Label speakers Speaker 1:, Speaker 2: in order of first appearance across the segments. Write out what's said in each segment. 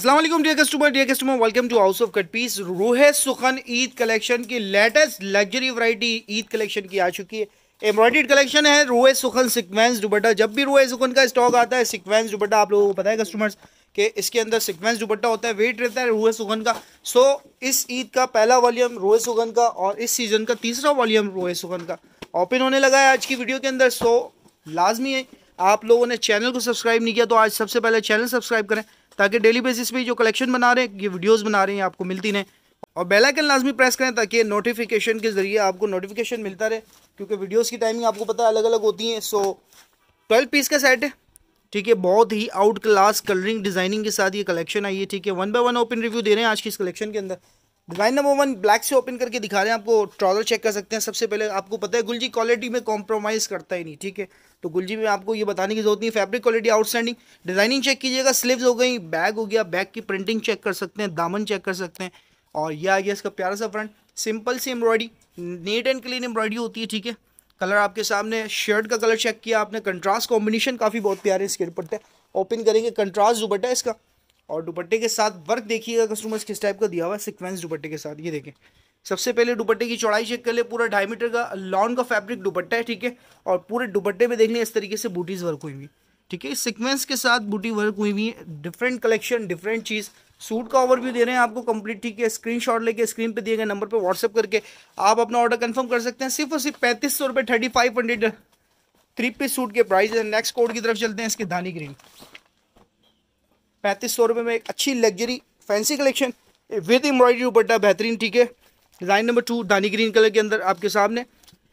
Speaker 1: Aslam dear customer dear customer welcome to House of cut Piece रूहे सुखन Eid collection की latest luxury variety Eid collection की आ चुकी है एम्ब्रॉयड कलेक्शन है रूहे सुखन सिक्वेंस दुपट्टा जब भी रूहे सुखन का स्टॉक आता है सिक्वेंस दुपट्टा आप लोगों को पता है कस्टमर्स के इसके अंदर सिक्वेंस दुपट्टा होता है वेट रहता है रूहे सुखन का सो so, इस ईद का पहला वॉल्यूम रूहे सुखन का और इस सीज़न का तीसरा वॉल्यूम रूहे सुखन का ओपन होने लगा है आज की वीडियो के अंदर सो so, लाजमी है आप लोगों ने चैनल को सब्सक्राइब नहीं किया तो आज सबसे पहले चैनल सब्सक्राइब करें ताकि डेली बेसिस पे जो कलेक्शन बना रहे हैं ये वीडियोज़ बना रहे हैं आपको मिलती रहे और बेल आइकन लाजमी प्रेस करें ताकि नोटिफिकेशन के ज़रिए आपको नोटिफिकेशन मिलता रहे क्योंकि वीडियोस की टाइमिंग आपको पता है अलग अलग होती हैं सो ट्वेल्व पीस का सेट है ठीक है बहुत ही आउट क्लास कलरिंग डिज़ाइनिंग के साथ ये कलेक्शन आई है ठीक है one by one open review दे रहे हैं आज की इस कलेक्शन के अंदर डिजाइन नंबर वन ब्लैक से ओपन करके दिखा रहे हैं आपको ट्राउजर चेक कर सकते हैं सबसे पहले आपको पता है गुलजी क्वालिटी में कॉम्प्रोमाइज़ करता ही नहीं ठीक है तो गुलजी में आपको ये बताने की जरूरत नहीं fabric quality outstanding designing check कीजिएगा स्लीव्स हो गई बैग हो गया बैग की प्रिंटिंग चेक कर सकते हैं दामन चेक कर सकते हैं और यह आ गया इसका प्यारा सा फ्रंट सिंपल सी embroidery neat and clean embroidery होती है ठीक है कलर आपके सामने शर्ट का कलर चेक किया आपने कंट्रास्ट कॉम्बिनेशन काफ़ी बहुत प्यारे इसके पड़ता है ओपन करेंगे कंट्रास्ट दुपट्टा इसका और दुपट्टे के साथ वर्क देखिएगा कस्टमर्स किस टाइप का दिया हुआ है सिक्वेंस दुपट्टे के साथ ये देखें सबसे पहले दुपट्टे की चौड़ाई चेक कर ले पूरा ढाई मीटर का लॉन्ग का फैब्रिक दुपट्टा है ठीक है और पूरे दुपट्टे में देख लें इस तरीके से बूटीज़ वर्क हुई हुई ठीक है सिक्वेंस के साथ बूटी वर्क हुई हुई है डिफरेंट कलेक्शन डिफरेंट चीज़ सूट का ओवरव्यू दे रहे हैं आपको कंप्लीट ठीक है स्क्रीन लेके स्क्रीन पर दिए गए नंबर पर व्हाट्सअप करके आप अपना ऑर्डर कन्फर्म कर सकते हैं सिर्फ और सिर्फ पैंतीस सौ रुपये thirty five hundred three piece suit के प्राइस है नेक्स्ट कोड की तरफ चलते हैं इसके धानी ग्रीन पैंतीस सौ रुपये में एक अच्छी luxury fancy collection with embroidery dupatta बेहतरीन ठीक है डिज़ाइन नंबर टू दानी ग्रीन कलर के अंदर आपके सामने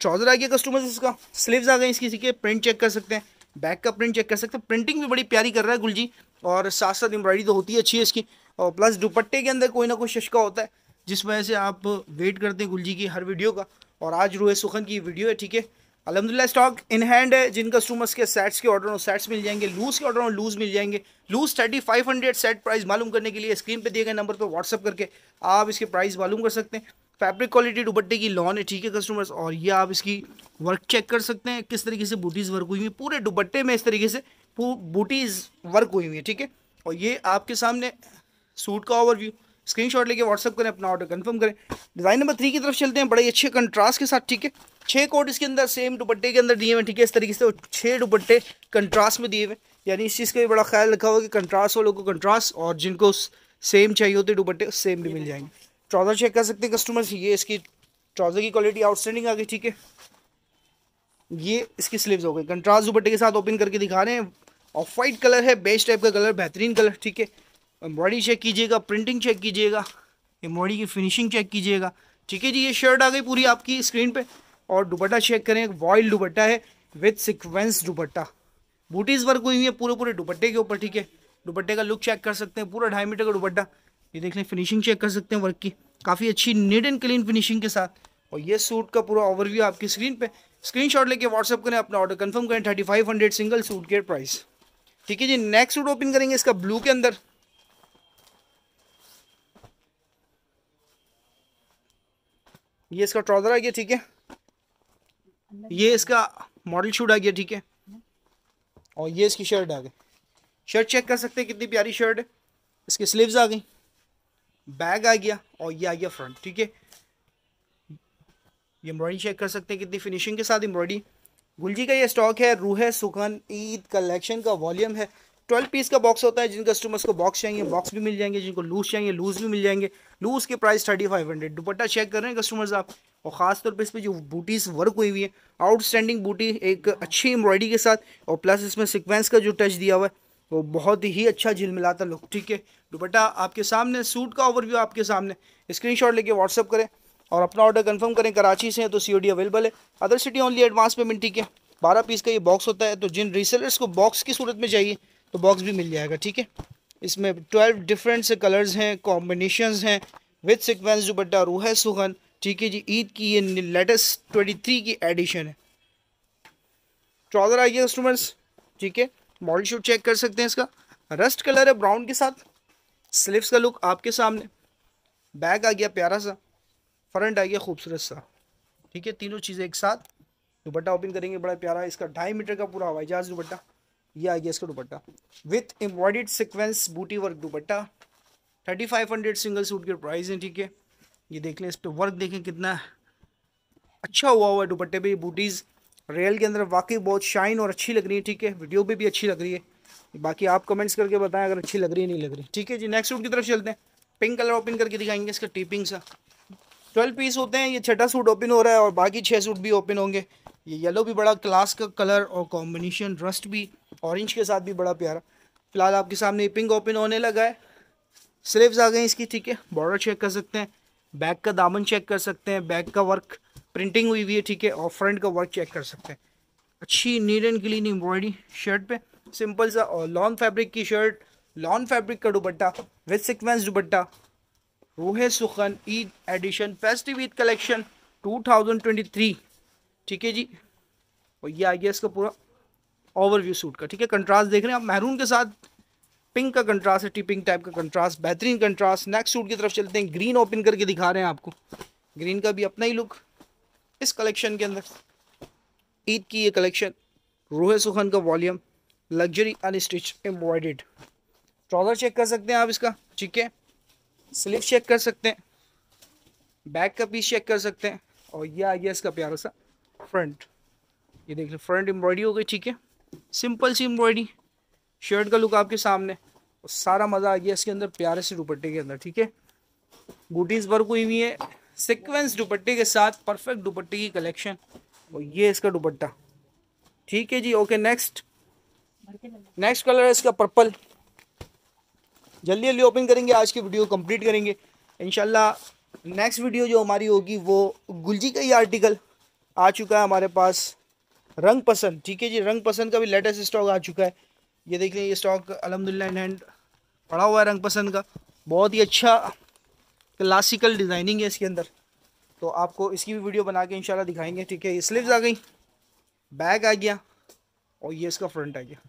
Speaker 1: ट्राउजर आ गया कस्टमर इसका स्लीव्स आ गए इसकी ठीक है प्रिंट चेक कर सकते हैं बैक का प्रिंट चेक कर सकते हैं प्रिंटिंग भी बड़ी प्यारी कर रहा है गुलजी और साथ साथ एम्ब्रॉयडरी तो होती है अच्छी है इसकी और प्लस दुपट्टे के अंदर कोई ना कोई शशका होता है जिस वजह से आप वेट करते हैं गुलजी की हर वीडियो का और आज रोहे सुखन की वीडियो है ठीक है अलहमदिल्ला स्टॉक इन हैंड है जिन कस्टमर्स के सेट्स के ऑर्डर हो सेट्स मिल जाएंगे लूज के ऑर्डर हो लूज मिल जाएंगे loose thirty five hundred set price मालूम करने के लिए स्क्रीन पे दिए गए नंबर पर व्हाट्सअप करके आप इसके प्राइस मालूम कर सकते हैं फैब्रिक क्वालिटी दुपट्टे की लॉन है ठीक है कस्टमर्स और ये आप इसकी वर्क चेक कर सकते हैं किस तरीके से बूटीज़ वर्क हुई हुई पूरे दुपट्टे में इस तरीके से बूटीज़ वर्क हुई हुई है ठीक है और ये आपके सामने सूट का ओवरव्यू स्क्रीनशॉट लेके व्हाट्सअप करें अपना ऑर्डर कंफर्म करें डिज़ाइन नंबर थ्री की तरफ चलते हैं बड़े अच्छे कंट्रास्ट के साथ ठीक है छः कोट इसके अंदर सेम दुपट्टे के अंदर दिए हुए ठीक है इस तरीके से छह छः दुपट्टे कंट्रास्ट में दिए हुए यानी इस चीज़ का भी बड़ा ख्याल रखा हुआ कि कंट्रास्ट वालों को कंट्रास्ट और जिनको सेम चाहिए होते दुपट्टे सेम भी मिल जाएंगे ट्राउज़र चेक कर सकते हैं कस्टमर्स ये इसकी ट्राउज़र की क्वालिटी आउटस्टैंडिंग आ गई ठीक है ये इसकी स्लीव्स हो गई कंट्रास्ट दुपट्टे के साथ ओपन करके दिखा रहे हैं ऑफ वाइट कलर है बेस्ट टाइप का कलर बेहतरीन कलर ठीक है एम्ब्रॉयडरी चेक कीजिएगा प्रिंटिंग चेक कीजिएगा एम्ब्रॉयडरी की फिनिशिंग चेक कीजिएगा ठीक है जी ये शर्ट आ गई पूरी आपकी स्क्रीन पे और दुपट्टा चेक करें वॉइल दुपट्टा है विथ सिक्वेंस दुपट्टा बूटीज़ वर्क हुई हुई है पूरे पूरे दुपट्टे के ऊपर ठीक है दुपट्टे का लुक चेक कर सकते हैं पूरा ढाई मीटर का दुपट्टा ये देख लें फिनिशिंग चेक कर सकते हैं वर्क की काफ़ी अच्छी नीट एंड क्लीन फिनिशिंग के साथ और ये सूट का पूरा ओवरव्यू आपकी स्क्रीन पे स्क्रीनशॉट लेके व्हाट्सअप करें अपना ऑर्डर कंफर्म करें thirty five hundred single suit के प्राइस ठीक है जी नेक्स्ट सूट ओपन करेंगे इसका ब्लू के अंदर ये इसका ट्राउजर आ गया ठीक है ये इसका मॉडल शूट आ गया ठीक है और ये इसकी शर्ट आ गई शर्ट चेक कर सकते हैं कितनी प्यारी शर्ट है इसके स्लीव्स आ गई बैग आ गया और ये आ गया फ्रंट ठीक है ये एम्ब्रॉयडरी चेक कर सकते हैं कितनी फिनिशिंग के साथ एम्ब्रॉयडरी गुलजी का ये स्टॉक है रूह सुखन ईद कलेक्शन का वॉल्यूम है ट्वेल्व पीस का बॉक्स होता है जिन कस्टमर्स को बॉक्स चाहिए बॉक्स भी मिल जाएंगे जिनको लूज चाहिए लूज भी मिल जाएंगे लूज के price thirty five hundred dupatta check कर रहे हैं कस्टमर्स आप और ख़ासतौर पर इस पर जो बूटीज़ वर्क हुई हुई है आउटस्टैंडिंग बूटी एक अच्छी एम्ब्रॉयडरी के साथ और प्लस इसमें सिक्वेंस का जो टच दिया हुआ है वो बहुत ही अच्छा झिलमिलाता लुक ठीक है दुपट्टा आपके सामने सूट का ओवरव्यू आपके सामने शॉट लेके व्हाट्सअप करें और अपना ऑर्डर कन्फर्म करें कराची से तो है तो सी अवेलेबल है other city only advance payment ठीक है बारह पीस का ये बॉक्स होता है तो जिन रीसेलर्स को बॉक्स की सूरत में चाहिए तो बॉक्स भी मिल जाएगा ठीक है इसमें ट्वेल्व डिफरेंट से कलर्स हैं कॉम्बिनेशंस हैं विथ सिक्वेंस दुपट्टा रूह सुगन ठीक है जी ईद की ये लेटेस्ट ट्वेंटी थ्री की एडिशन है ट्राउज़र आइए स्टूडेंट्स ठीक है बॉडी शूट चेक कर सकते हैं इसका रस्ट कलर है ब्राउन के साथ स्लीव्स का लुक आपके सामने बैग आ गया प्यारा सा फ्रंट आ गया खूबसूरत सा ठीक है तीनों चीज़ें एक साथ दुपट्टा ओपन करेंगे बड़ा प्यारा इसका ढाई मीटर का पूरा हवाई जहाज़ दुपट्टा ये आ गया इसका दुपट्टा विथ एम्ब्रॉयडेड सिक्वेंस बूटी work dupatta thirty five hundred single suit के प्राइस हैं ठीक है ये देख लें इस पर वर्क देखें कितना अच्छा हुआ हुआ है दुपट्टे पर बूटीज़ रेल के अंदर वाकई बहुत शाइन और अच्छी लग रही है ठीक है वीडियो पर भी अच्छी लग रही है बाकी आप कमेंट्स करके बताएं अगर अच्छी लग रही है नहीं लग रही ठीक है जी नेक्स्ट सूट की तरफ चलते हैं पिंक कलर ओपन करके दिखाएंगे इसका टिपिंग सा ट्वेल्व पीस होते हैं ये छठा सूट ओपन हो रहा है और बाकी छः सूट भी ओपन होंगे ये येलो भी बड़ा क्लास का कलर और कॉम्बिनेशन रस्ट भी ऑरेंज के साथ भी बड़ा प्यारा फिलहाल आपके सामने पिंक ओपन होने लगा है स्लीव्स आ गए इसकी ठीक है बॉर्डर चेक कर सकते हैं बैक का दामन चेक कर सकते हैं बैक का वर्क प्रिंटिंग हुई हुई है ठीक है और फ्रंट का वर्क चेक कर सकते हैं अच्छी neat and clean embroidery shirt पे सिंपल सा और लॉन फैब्रिक की शर्ट लॉन फैब्रिक का dupatta with sequence dupatta Rooh Sukhan Eid edition festive Eid collection two thousand twenty three ठीक है जी और ये आ गया इसका पूरा ओवरव्यू सूट का ठीक है कंट्रास्ट देख रहे हैं आप महरून के साथ पिंक का कंट्रास्ट है टी पिंक टाइप का कंट्रास्ट बेहतरीन कंट्रास्ट नेक्स्ट सूट की तरफ चलते हैं ग्रीन ओपन करके दिखा रहे हैं आपको ग्रीन का भी अपना ही लुक इस कलेक्शन के अंदर ईद की ये कलेक्शन रूह सुखन का volume luxury unstitched embroidered trouser चेक कर सकते हैं आप इसका ठीक है स्लीव चेक कर सकते हैं बैक का पीस चेक कर सकते हैं और ये आ गया इसका प्यारा सा फ्रंट ये देख लो फ्रंट एम्ब्रॉयडरी हो गई ठीक है सिंपल सी एम्ब्रॉयडरी शर्ट का लुक आपके सामने और सारा मज़ा आ गया इसके अंदर प्यारे से दुपट्टे के अंदर ठीक है बूटीज़ वर्क हुई हुई है सिक्वेंस दुपट्टे के साथ परफेक्ट दुपट्टे की कलेक्शन और ये इसका दुपट्टा ठीक है जी ओके नेक्स्ट नेक्स्ट कलर है इसका पर्पल जल्दी जल्दी ओपन करेंगे आज की वीडियो कंप्लीट करेंगे इनशाला नेक्स्ट वीडियो जो हमारी होगी वो गुलजी का ही आर्टिकल आ चुका है हमारे पास रंग पसंद ठीक है जी रंग पसंद का भी लेटेस्ट स्टॉक आ चुका है ये देख लें ये स्टॉक अलहमदिल्ला इन हैंड पड़ा हुआ है रंग पसंद का बहुत ही अच्छा क्लासिकल डिज़ाइनिंग है इसके अंदर तो आपको इसकी भी वीडियो बना के इंशाल्लाह दिखाएंगे ठीक है ये स्लिप्स आ गई बैग आ गया और ये इसका फ्रंट आ गया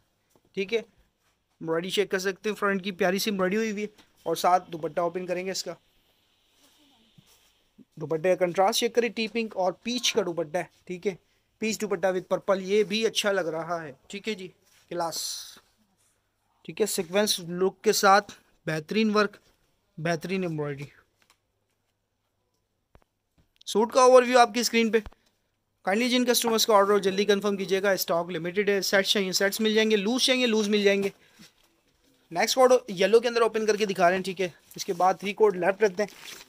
Speaker 1: ठीक है एम्ब्रॉयडरी चेक कर सकते हैं फ्रंट की प्यारी सी एम्ब्रॉयडरी हुई हुई है और साथ दुपट्टा ओपन करेंगे इसका दुपट्टे का कंट्रास्ट चेक करें टी पिंक और पीच का दुपट्टा है ठीक है पीच दुपट्टा विद पर्पल ये भी अच्छा लग रहा है ठीक है जी क्लास ठीक है सिक्वेंस लुक के साथ बेहतरीन वर्क बेहतरीन एम्ब्रॉयडरी सूट का ओवरव्यू आपकी स्क्रीन पे काइंडली जिन कस्टमर्स का ऑर्डर जल्दी कंफर्म कीजिएगा स्टॉक लिमिटेड है सेट्स चाहिए सेट्स मिल जाएंगे लूज चाहिए लूज मिल जाएंगे नेक्स्ट कोड येलो के अंदर ओपन करके दिखा रहे हैं ठीक है इसके बाद थ्री कोड लेफ्ट रहते हैं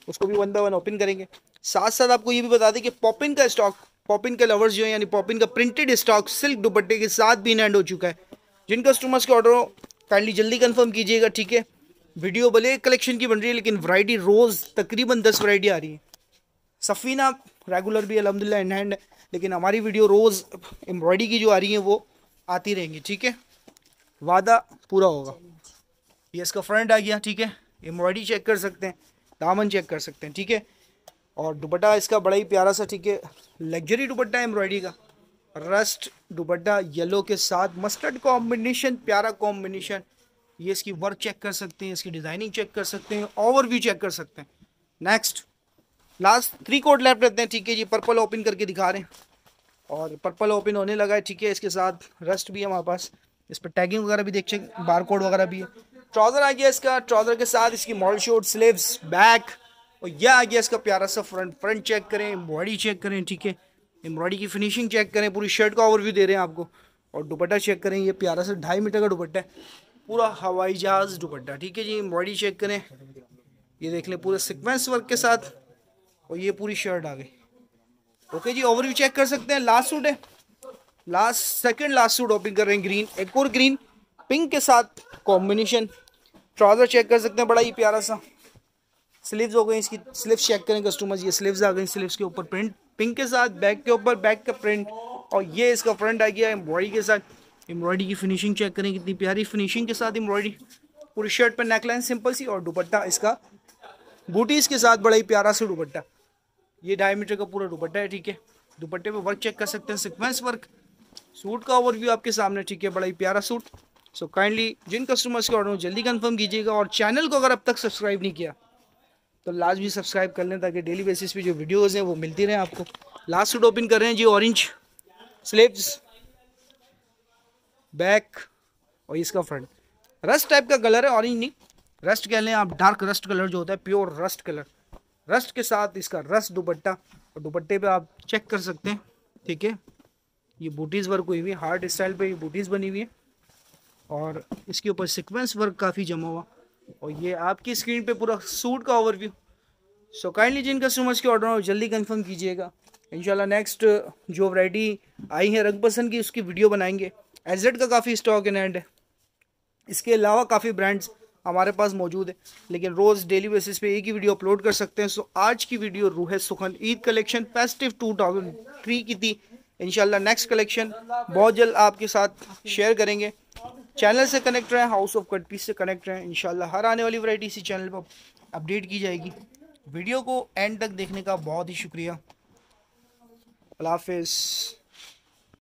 Speaker 1: उसको भी वन बाय वन ओपन करेंगे साथ साथ आपको ये भी बता दें कि पॉपिन का स्टॉक पॉपिन के लवर्स जो है यानी पॉपिन का प्रिंटेड स्टॉक सिल्क दुपट्टे के साथ भी इन हो चुका है जिन कस्टमर्स के ऑर्डर हो काइंडली जल्दी कन्फर्म कीजिएगा ठीक है वीडियो भले कलेक्शन की बन रही है लेकिन वरायटी रोज़ तकरीबन दस वरायटी आ रही है सफ़ीना रेगुलर भी अलहमदिल्ला इन हैंड है लेकिन हमारी वीडियो रोज़ एम्ब्रॉयडरी की जो आ रही है वो आती रहेंगी ठीक है वादा पूरा होगा ये इसका फ्रंट आ गया ठीक है एम्ब्रॉयडरी चेक कर सकते हैं दामन चेक कर सकते हैं ठीक है और दुपट्टा इसका बड़ा ही प्यारा सा ठीक है लग्जरी दुपट्टा है एम्ब्रॉयडरी का रस्ट दुपट्टा येलो के साथ मस्टर्ड कॉम्बिनेशन प्यारा कॉम्बिनेशन ये इसकी वर्क चेक कर सकते हैं इसकी डिज़ाइनिंग चेक कर सकते हैं ओवर व्यू चेक कर सकते हैं next last three code left रहते हैं ठीक है जी पर्पल ओपन करके दिखा रहे हैं और पर्पल ओपन होने लगा है ठीक है इसके साथ रस्ट भी है हमारे पास इस पर टैगिंग वगैरह भी देख बार कोड वगैरह भी है ट्राउजर आ गया इसका ट्राउजर के साथ इसकी मॉडल शोट स्लीव्स बैक और यह आ गया इसका प्यारा सा फ्रंट फ्रंट चेक करें एम्ब्रॉयडरी चेक करें ठीक है एम्ब्रॉयडरी की फिनिशिंग चेक करें पूरी शर्ट का ओवरव्यू दे रहे हैं आपको और दुपट्टा चेक करें ये प्यारा सा ढाई मीटर का दुपट्टा है पूरा हवाई जहाज दुपट्टा ठीक है जी एम्ब्रॉयडरी चेक करें ये देख लें पूरे सिक्वेंस वर्क के साथ और ये पूरी शर्ट आ गई ओके जी ओवरव्यू चेक कर सकते हैं लास्ट सूट है last second last suit open कर रहे हैं ग्रीन एक और ग्रीन पिंक के साथ कॉम्बिनेशन ट्राउज़र चेक कर सकते हैं बड़ा ही प्यारा सा स्लीव्स हो गई इसकी स्लीव्स चेक करें कस्टमर्स ये स्लीव्स आ गए स्लीव्स के ऊपर प्रिंट पिंक के साथ बैक के ऊपर बैक का प्रिंट और ये इसका फ्रंट आ गया एम्ब्रॉयडरी के साथ एम्ब्रॉयडरी की फिनिशिंग चेक करें कितनी प्यारी फिनिशिंग के साथ एम्ब्रॉयडरी पूरी शर्ट पर नेकलाइन सिंपल सी और दुपट्टा इसका बूटीज़ के साथ बड़ा ही प्यारा सा दुपट्टा ये डायमीटर का पूरा दुपट्टा है ठीक है दुपट्टे पर वर्क चेक कर सकते हैं सिक्वेंस वर्क सूट का ओवरव्यू आपके सामने ठीक है बड़ा ही प्यारा सूट सो so काइंडली जिन कस्टमर्स के ऑर्डर हो जल्दी कंफर्म कीजिएगा और चैनल को अगर अब तक सब्सक्राइब नहीं किया तो लास्ट भी सब्सक्राइब कर लें ताकि डेली बेसिस पे जो वीडियोज़ हैं वो मिलती रहें आपको लास्ट सूट ओपन कर रहे हैं जी ऑरेंज स्लीव्स बैक और इसका फ्रंट रस्ट टाइप का कलर है ऑरेंज नहीं रस्ट कह लें आप डार्क रस्ट कलर जो होता है प्योर रस्ट कलर रस्ट के साथ इसका रस्ट दुपट्टा और दुपट्टे पर आप चेक कर सकते हैं ठीक है ये बूटीज़ वर्क हुई हुई हार्ड स्टाइल पर ये बूटीज़ बनी हुई है और इसके ऊपर सिक्वेंस वर्क काफ़ी जमा हुआ और ये आपकी स्क्रीन पे पूरा सूट का ओवरव्यू सो काइंडली जिन कस्टमर्स के ऑर्डर हो जल्दी कंफर्म कीजिएगा इंशाल्लाह नेक्स्ट uh, जो वैरायटी आई है रंग पसंद की उसकी वीडियो बनाएंगे एजेड का काफ़ी स्टॉक इन एंड है इसके अलावा काफ़ी ब्रांड्स हमारे पास मौजूद है लेकिन रोज़ डेली बेसिस पे एक ही वीडियो अपलोड कर सकते हैं सो आज की वीडियो रूह Sukhan Eid collection festive three की थी इनशाला नेक्स्ट कलेक्शन बहुत जल्द आपके साथ शेयर करेंगे चैनल से कनेक्ट रहे हाउस ऑफ कट पीस से कनेक्ट रहे इंशाल्लाह हर आने वाली वैरायटी इसी चैनल पर अपडेट की जाएगी वीडियो को एंड तक देखने का बहुत ही शुक्रिया अल्लाह हाफिज़